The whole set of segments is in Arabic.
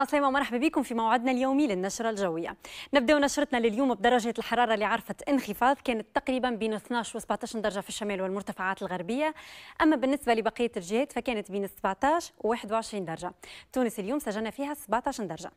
عاصمة مرحبا بكم في موعدنا اليومي للنشرة الجوية نبدأ نشرتنا لليوم بدرجة الحرارة اللي عرفت انخفاض كانت تقريبا بين 12 و 17 درجة في الشمال والمرتفعات الغربية أما بالنسبة لبقية الجهات فكانت بين 17 و 21 درجة تونس اليوم سجلنا فيها 17 درجة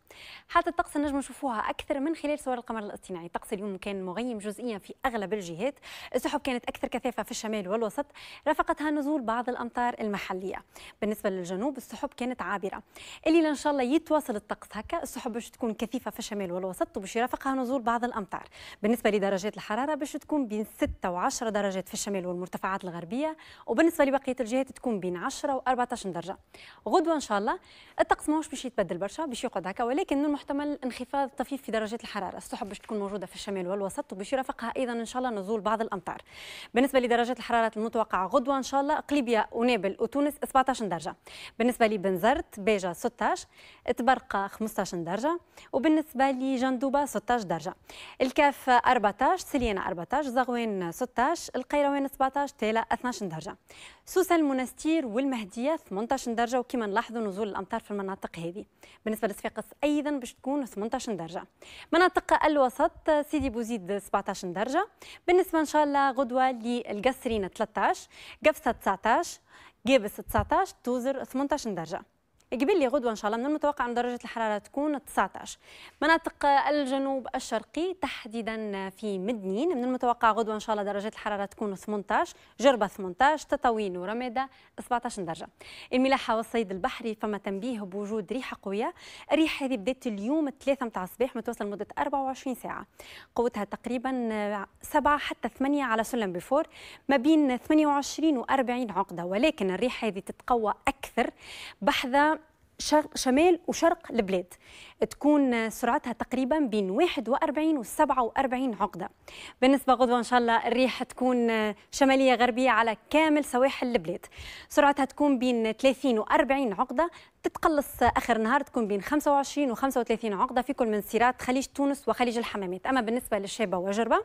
حالة الطقس النجم نشوفوها أكثر من خلال صور القمر الاصطناعي الطقس اليوم كان مغيم جزئيا في أغلب الجهات السحب كانت أكثر كثافة في الشمال والوسط رافقتها نزول بعض الأمطار المحلية بالنسبة للجنوب السحب كانت عابرة اللي إن شاء الله يتواصل يصل الطقس هكا السحب باش تكون كثيفه في الشمال والوسط وباش يرافقها نزول بعض الامطار بالنسبه لدرجات الحراره باش تكون بين 6 و10 درجات في الشمال والمرتفعات الغربيه وبالنسبه لبقيه الجهات تكون بين 10 و14 درجه غدوه ان شاء الله الطقس ماهوش باش يتبدل برشا باش يقعد هكا ولكن المحتمل انخفاض طفيف في درجات الحراره السحب باش تكون موجوده في الشمال والوسط وباش يرافقها ايضا ان شاء الله نزول بعض الامطار بالنسبه لدرجات الحراره المتوقعه غدوه ان شاء الله قليبيه ونابل وتونس 17 درجه بالنسبه لبنزرت بيجا 16 تبر الغرقة 15 درجة وبالنسبة لجندوبة 16 درجة الكاف 14 سليانة 14 زغوين 16 القيروان 17 تيلا 12 درجة سوسة المنستير والمهدية 18 درجة وكما نلاحظوا نزول الأمطار في المناطق هذه بالنسبة لصفاقس أيضا باش تكون 18 درجة مناطق الوسط سيدي بوزيد 17 درجة بالنسبة إن شاء الله غدوة للقسرين 13 قفصة 19 جيبس 19 توزر 18 درجة قبل لي غدوه ان شاء الله من المتوقع ان درجه الحراره تكون 19 مناطق الجنوب الشرقي تحديدا في مدنين من المتوقع غدوه ان شاء الله درجه الحراره تكون 18 جربه 18 تطاوين ورميدة 17 درجه الملاحه والصيد البحري فما تنبيه بوجود ريحه قويه الريح هذه بدات اليوم 3 متاع الصباح متواصل لمده 24 ساعه قوتها تقريبا 7 حتى 8 على سلم بفور ما بين 28 و 40 عقده ولكن الريح هذه تتقوى اكثر بحذا شرق شمال وشرق البلاد تكون سرعتها تقريبا بين 41 و 47 عقده بالنسبه غدوه ان شاء الله الريح تكون شماليه غربيه على كامل سواحل البلاد سرعتها تكون بين 30 و 40 عقده تتقلص اخر نهار تكون بين 25 و 35 عقده في كل من سيرات خليج تونس وخليج الحمامات اما بالنسبه للشابه وجربه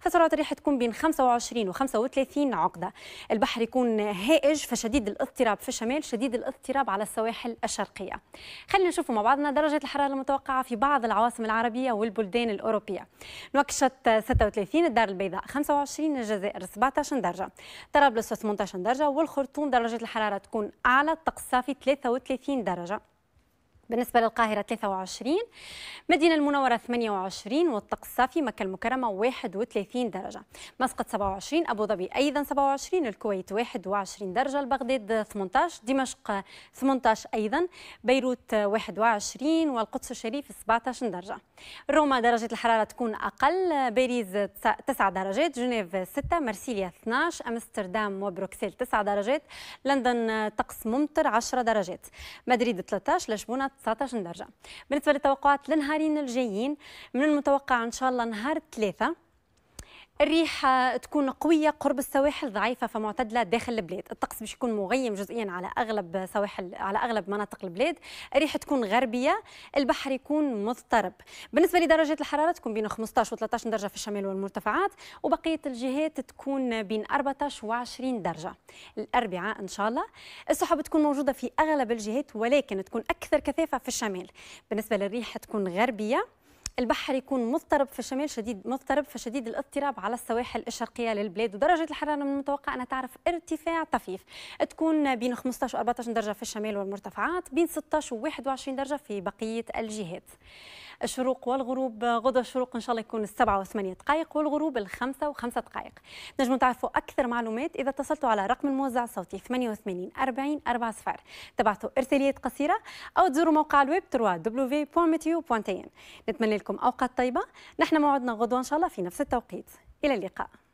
فسرعه الريح تكون بين 25 و 35 عقده البحر يكون هائج فشديد الاضطراب في الشمال شديد الاضطراب على السواحل الشرقيه خلينا نشوف مع بعضنا درجه الحراره المتوقعه في بعض العواصم العربيه والبلدان الاوروبيه نوكشت 36 الدار البيضاء 25 الجزائر 17 درجه طرابلس 18 درجه والخرطوم درجه الحراره تكون اعلى الطقس الصافي 33 derece بالنسبة للقاهرة 23 مدينة المنورة 28 والطقس الصافي مكة المكرمة 31 درجة مسقط 27 أبو ظبي أيضا 27 الكويت 21 درجة البغداد 18 دمشق 18 أيضا بيروت 21 والقدس الشريف 17 درجة روما درجة الحرارة تكون أقل باريس 9 درجات جنيف 6 مرسيليا 12 أمستردام وبروكسل 9 درجات لندن طقس ممطر 10 درجات مدريد 13 لشبونة 19 درجة بالنسبة للتوقعات لنهارين الجايين من المتوقع إن شاء الله نهار الثلاثة الريح تكون قوية قرب السواحل ضعيفة فمعتدلة داخل البلاد، الطقس باش يكون مغيم جزئيا على اغلب سواحل على اغلب مناطق البلاد، الريح تكون غربية، البحر يكون مضطرب. بالنسبة لدرجات الحرارة تكون بين 15 و 13 درجة في الشمال والمرتفعات، وبقية الجهات تكون بين 14 و 20 درجة. الأربعاء إن شاء الله، السحب تكون موجودة في أغلب الجهات ولكن تكون أكثر كثافة في الشمال. بالنسبة للريح تكون غربية، البحر يكون مضطرب فشمال شديد مضطرب فشديد الاضطراب على السواحل الشرقيه للبلاد ودرجه الحراره من المتوقع انها تعرف ارتفاع طفيف تكون بين 15 و 14 درجه في الشمال والمرتفعات بين 16 و 21 درجه في بقيه الجهات الشروق والغروب غدا الشروق ان شاء الله يكون السبعة وثمانية دقائق والغروب الخمسة وخمسة دقائق نجموا تعرفوا اكثر معلومات اذا اتصلتوا على رقم الموزع الصوتي 88 40 صفر تبعثوا ارساليات قصيرة او تزوروا موقع الويب www.meteo.in نتمنى لكم اوقات طيبة نحن موعدنا غدوة ان شاء الله في نفس التوقيت الى اللقاء